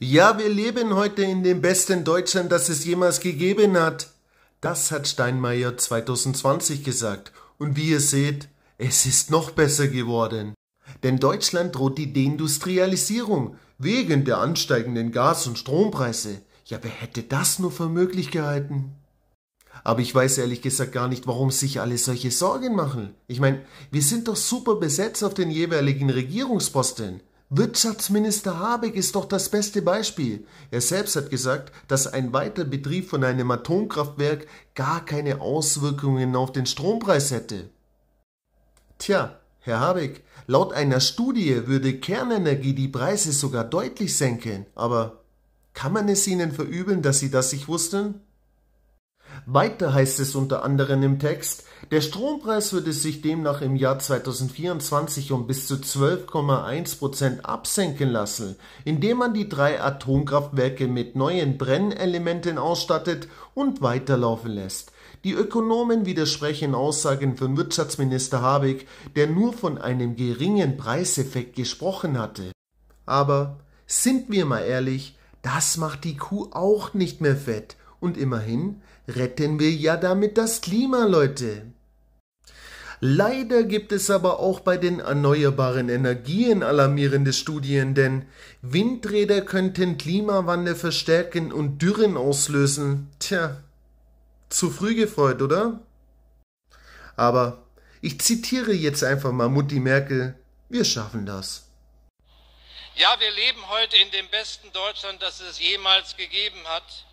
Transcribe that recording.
Ja, wir leben heute in dem besten Deutschland, das es jemals gegeben hat. Das hat Steinmeier 2020 gesagt. Und wie ihr seht, es ist noch besser geworden. Denn Deutschland droht die Deindustrialisierung wegen der ansteigenden Gas- und Strompreise. Ja, wer hätte das nur für möglich gehalten? Aber ich weiß ehrlich gesagt gar nicht, warum sich alle solche Sorgen machen. Ich meine, wir sind doch super besetzt auf den jeweiligen Regierungsposten. Wirtschaftsminister Habeck ist doch das beste Beispiel. Er selbst hat gesagt, dass ein weiter Betrieb von einem Atomkraftwerk gar keine Auswirkungen auf den Strompreis hätte. Tja, Herr Habeck, laut einer Studie würde Kernenergie die Preise sogar deutlich senken, aber kann man es Ihnen verübeln, dass Sie das nicht wussten? Weiter heißt es unter anderem im Text, der Strompreis würde sich demnach im Jahr 2024 um bis zu 12,1 absenken lassen, indem man die drei Atomkraftwerke mit neuen Brennelementen ausstattet und weiterlaufen lässt. Die Ökonomen widersprechen Aussagen von Wirtschaftsminister Habeck, der nur von einem geringen Preiseffekt gesprochen hatte. Aber sind wir mal ehrlich, das macht die Kuh auch nicht mehr fett und immerhin retten wir ja damit das Klima, Leute. Leider gibt es aber auch bei den erneuerbaren Energien alarmierende Studien, denn Windräder könnten Klimawandel verstärken und Dürren auslösen. Tja, zu früh gefreut, oder? Aber ich zitiere jetzt einfach mal Mutti Merkel, wir schaffen das. Ja, wir leben heute in dem besten Deutschland, das es jemals gegeben hat.